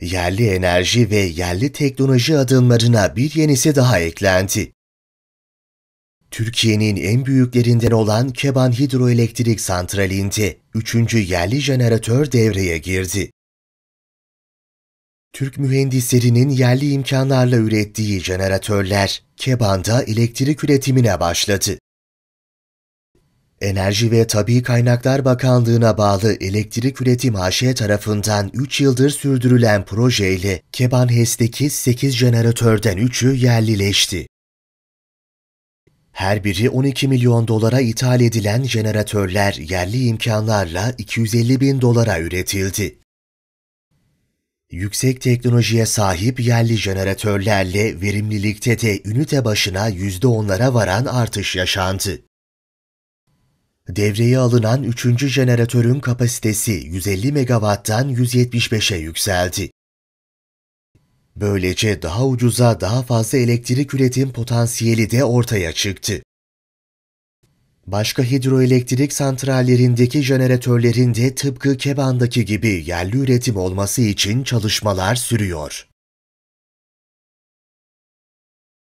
Yerli enerji ve yerli teknoloji adımlarına bir yenisi daha eklendi. Türkiye'nin en büyüklerinden olan Keban Hidroelektrik Santrali'nde 3. yerli jeneratör devreye girdi. Türk mühendislerinin yerli imkanlarla ürettiği jeneratörler Keban'da elektrik üretimine başladı. Enerji ve Tabi Kaynaklar Bakanlığı'na bağlı Elektrik Üretim AŞ tarafından 3 yıldır sürdürülen projeyle Keban Kebanhes'teki 8 jeneratörden 3'ü yerlileşti. Her biri 12 milyon dolara ithal edilen jeneratörler yerli imkanlarla 250 bin dolara üretildi. Yüksek teknolojiye sahip yerli jeneratörlerle verimlilikte de ünite başına %10'lara varan artış yaşandı. Devreye alınan 3. jeneratörün kapasitesi 150 megawatttan 175'e yükseldi. Böylece daha ucuza daha fazla elektrik üretim potansiyeli de ortaya çıktı. Başka hidroelektrik santrallerindeki jeneratörlerin de tıpkı Keban'daki gibi yerli üretim olması için çalışmalar sürüyor.